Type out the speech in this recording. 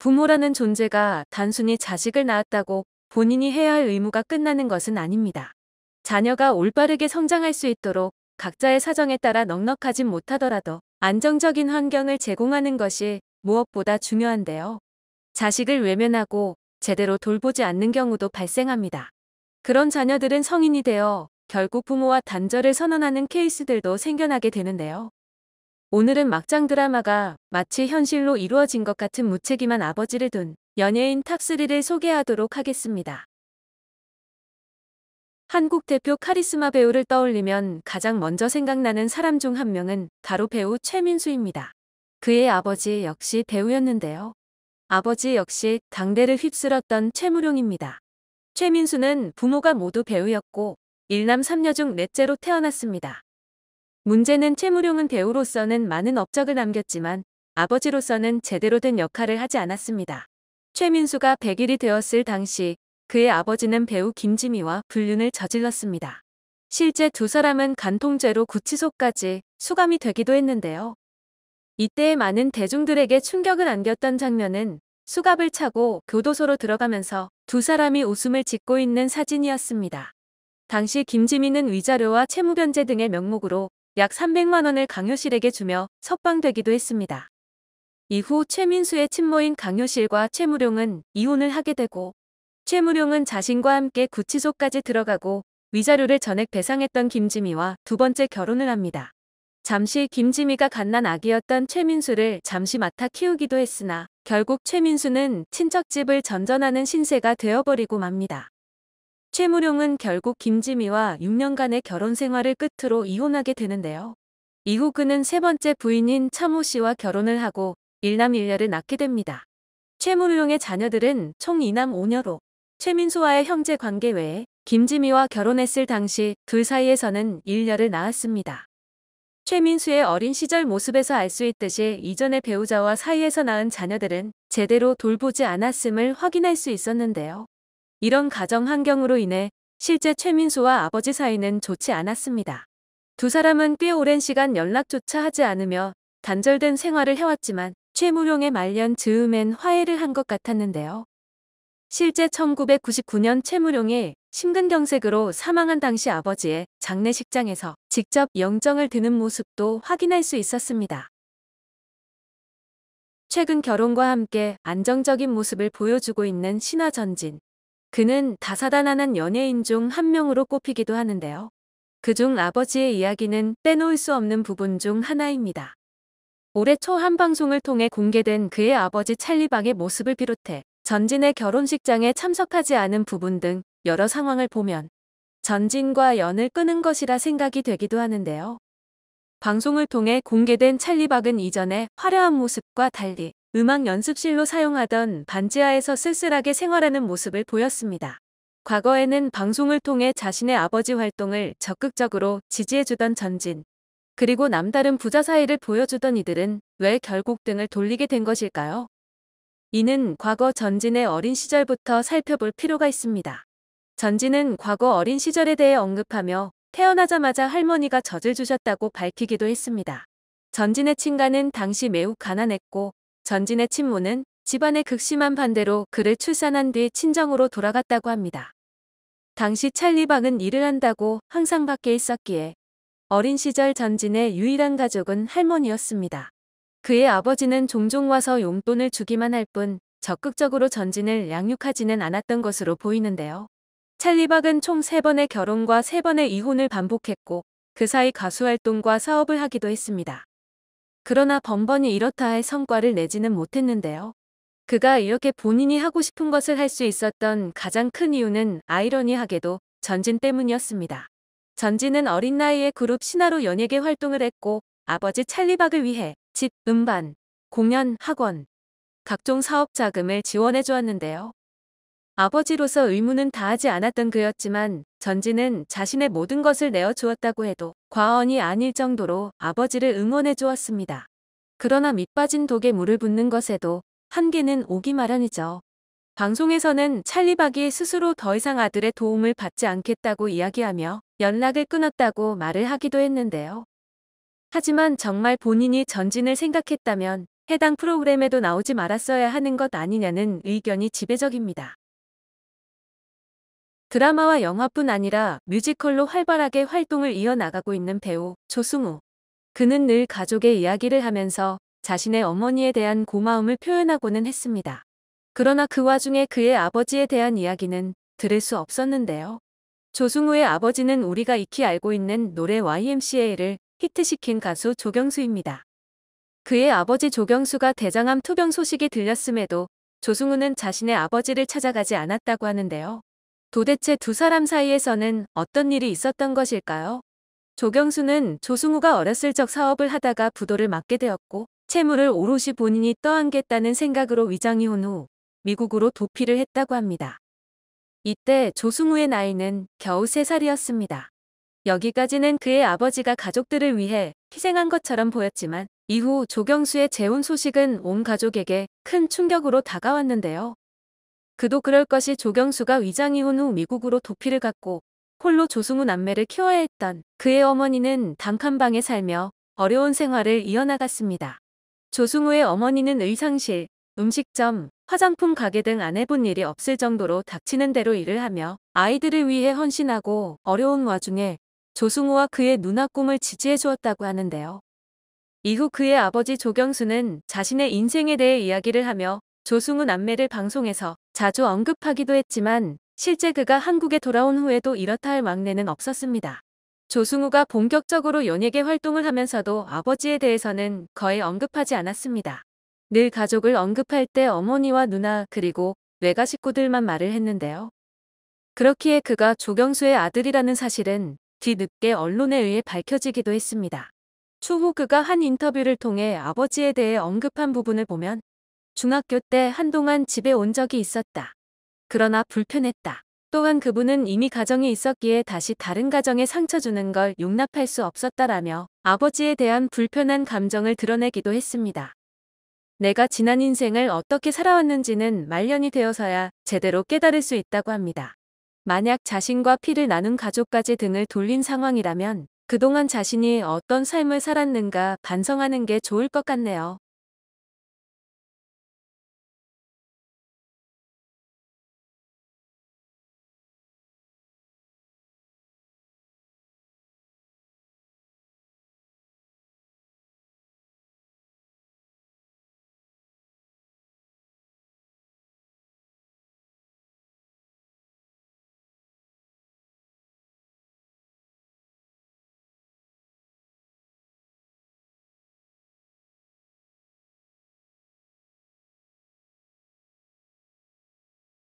부모라는 존재가 단순히 자식을 낳았다고 본인이 해야 할 의무가 끝나는 것은 아닙니다. 자녀가 올바르게 성장할 수 있도록 각자의 사정에 따라 넉넉하진 못하더라도 안정적인 환경을 제공하는 것이 무엇보다 중요한데요. 자식을 외면하고 제대로 돌보지 않는 경우도 발생합니다. 그런 자녀들은 성인이 되어 결국 부모와 단절을 선언하는 케이스들도 생겨나게 되는데요. 오늘은 막장 드라마가 마치 현실로 이루어진 것 같은 무책임한 아버지를 둔 연예인 탑3를 소개하도록 하겠습니다. 한국 대표 카리스마 배우를 떠올리면 가장 먼저 생각나는 사람 중 한 명은 바로 배우 최민수입니다. 그의 아버지 역시 배우였는데요. 아버지 역시 당대를 휩쓸었던 최무룡입니다. 최민수는 부모가 모두 배우였고 1남3녀중 넷째로 태어났습니다. 문제는 최무룡은 배우로서는 많은 업적을 남겼지만 아버지로서는 제대로 된 역할을 하지 않았습니다. 최민수가 100일이 되었을 당시 그의 아버지는 배우 김지미와 불륜을 저질렀습니다. 실제 두 사람은 간통죄로 구치소까지 수감이 되기도 했는데요. 이때의 많은 대중들에게 충격을 안겼던 장면은 수갑을 차고 교도소로 들어가면서 두 사람이 웃음을 짓고 있는 사진이었습니다. 당시 김지민은 위자료와 채무변제 등의 명목으로 약 300만 원을 강효실에게 주며 석방되기도 했습니다. 이후 최민수의 친모인 강효실과 최무룡은 이혼을 하게 되고 최무룡은 자신과 함께 구치소까지 들어가고 위자료를 전액 배상했던 김지미와 두 번째 결혼을 합니다. 잠시 김지미가 갓난 아기였던 최민수를 잠시 맡아 키우기도 했으나 결국 최민수는 친척집을 전전하는 신세가 되어버리고 맙니다. 최무룡은 결국 김지미와 6년간의 결혼 생활을 끝으로 이혼하게 되는데요. 이후 그는 세 번째 부인인 차모 씨와 결혼을 하고 일남일녀를 낳게 됩니다. 최무룡의 자녀들은 총 2남 5녀로 최민수와의 형제 관계 외에 김지미와 결혼했을 당시 둘 사이에서는 일녀를 낳았습니다. 최민수의 어린 시절 모습에서 알 수 있듯이 이전의 배우자와 사이에서 낳은 자녀들은 제대로 돌보지 않았음을 확인할 수 있었는데요. 이런 가정 환경으로 인해 실제 최민수와 아버지 사이는 좋지 않았습니다. 두 사람은 꽤 오랜 시간 연락조차 하지 않으며 단절된 생활을 해왔지만 최무룡의 말년 즈음엔 화해를 한 것 같았는데요. 실제 1999년 최무룡이 심근경색으로 사망한 당시 아버지의 장례식장에서 직접 영정을 드는 모습도 확인할 수 있었습니다. 최근 결혼과 함께 안정적인 모습을 보여주고 있는 신화전진. 그는 다사다난한 연예인 중 한 명으로 꼽히기도 하는데요. 그 중 아버지의 이야기는 빼놓을 수 없는 부분 중 하나입니다. 올해 초 한 방송을 통해 공개된 그의 아버지 찰리방의 모습을 비롯해 전진의 결혼식장에 참석하지 않은 부분 등 여러 상황을 보면 전진과 연을 끄는 것이라 생각이 되기도 하는데요. 방송을 통해 공개된 찰리박은 이전의 화려한 모습과 달리 음악 연습실로 사용하던 반지하에서 쓸쓸하게 생활하는 모습을 보였습니다. 과거에는 방송을 통해 자신의 아버지 활동을 적극적으로 지지해주던 전진, 그리고 남다른 부자 사이를 보여주던 이들은 왜 결국 등을 돌리게 된 것일까요? 이는 과거 전진의 어린 시절부터 살펴볼 필요가 있습니다. 전진은 과거 어린 시절에 대해 언급하며 태어나자마자 할머니가 젖을 주셨다고 밝히기도 했습니다. 전진의 친가는 당시 매우 가난했고 전진의 친모는 집안의 극심한 반대로 그를 출산한 뒤 친정으로 돌아갔다고 합니다. 당시 찰리방은 일을 한다고 항상 밖에 있었기에 어린 시절 전진의 유일한 가족은 할머니였습니다. 그의 아버지는 종종 와서 용돈을 주기만 할 뿐 적극적으로 전진을 양육하지는 않았던 것으로 보이는데요. 찰리박은 총 3번의 결혼과 3번의 이혼을 반복했고 그 사이 가수 활동과 사업을 하기도 했습니다. 그러나 번번이 이렇다 할 성과를 내지는 못했는데요. 그가 이렇게 본인이 하고 싶은 것을 할 수 있었던 가장 큰 이유는 아이러니하게도 전진 때문이었습니다. 전진은 어린 나이에 그룹 신화로 연예계 활동을 했고 아버지 찰리박을 위해 집, 음반, 공연, 학원, 각종 사업 자금을 지원해 주었는데요. 아버지로서 의무는 다하지 않았던 그였지만 전진은 자신의 모든 것을 내어주었다고 해도 과언이 아닐 정도로 아버지를 응원해 주었습니다. 그러나 밑빠진 독에 물을 붓는 것에도 한계는 오기 마련이죠. 방송에서는 찰리박이 스스로 더 이상 아들의 도움을 받지 않겠다고 이야기하며 연락을 끊었다고 말을 하기도 했는데요. 하지만 정말 본인이 전진을 생각했다면 해당 프로그램에도 나오지 말았어야 하는 것 아니냐는 의견이 지배적입니다. 드라마와 영화뿐 아니라 뮤지컬로 활발하게 활동을 이어나가고 있는 배우 조승우. 그는 늘 가족의 이야기를 하면서 자신의 어머니에 대한 고마움을 표현하고는 했습니다. 그러나 그 와중에 그의 아버지에 대한 이야기는 들을 수 없었는데요. 조승우의 아버지는 우리가 익히 알고 있는 노래 YMCA를 히트시킨 가수 조경수입니다. 그의 아버지 조경수가 대장암 투병 소식이 들렸음에도 조승우는 자신의 아버지를 찾아가지 않았다고 하는데요. 도대체 두 사람 사이에서는 어떤 일이 있었던 것일까요? 조경수는 조승우가 어렸을 적 사업을 하다가 부도를 맞게 되었고 채무를 오롯이 본인이 떠안겠다는 생각으로 위장이혼 후 미국으로 도피를 했다고 합니다. 이때 조승우의 나이는 겨우 3살이었습니다. 여기까지는 그의 아버지가 가족들을 위해 희생한 것처럼 보였지만 이후 조경수의 재혼 소식은 온 가족에게 큰 충격으로 다가왔는데요. 그도 그럴 것이 조경수가 위장 이혼 후 미국으로 도피를 갔고 홀로 조승우 남매를 키워야 했던 그의 어머니는 단칸방에 살며 어려운 생활을 이어나갔습니다. 조승우의 어머니는 의상실, 음식점, 화장품 가게 등 안 해본 일이 없을 정도로 닥치는 대로 일을 하며 아이들을 위해 헌신하고 어려운 와중에 조승우와 그의 누나 꿈을 지지해 주었다고 하는데요. 이후 그의 아버지 조경수는 자신의 인생에 대해 이야기를 하며 조승우 남매를 방송에서 자주 언급하기도 했지만 실제 그가 한국에 돌아온 후에도 이렇다 할막내는 없었습니다. 조승우가 본격적으로 연예계 활동을 하면서도 아버지에 대해서는 거의 언급하지 않았습니다. 늘 가족을 언급할 때 어머니와 누나 그리고 외가 식구들만 말을 했는데요. 그렇기에 그가 조경수의 아들이라는 사실은 뒤늦게 언론에 의해 밝혀지기도 했습니다. 추후 그가 한 인터뷰를 통해 아버지에 대해 언급한 부분을 보면 중학교 때 한동안 집에 온 적이 있었다. 그러나 불편했다. 또한 그분은 이미 가정이 있었기에 다시 다른 가정에 상처 주는 걸 용납할 수 없었다라며 아버지에 대한 불편한 감정을 드러내기도 했습니다. 내가 지난 인생을 어떻게 살아왔는지는 말년이 되어서야 제대로 깨달을 수 있다고 합니다. 만약 자신과 피를 나눈 가족까지 등을 돌린 상황이라면 그동안 자신이 어떤 삶을 살았는가 반성하는 게 좋을 것 같네요.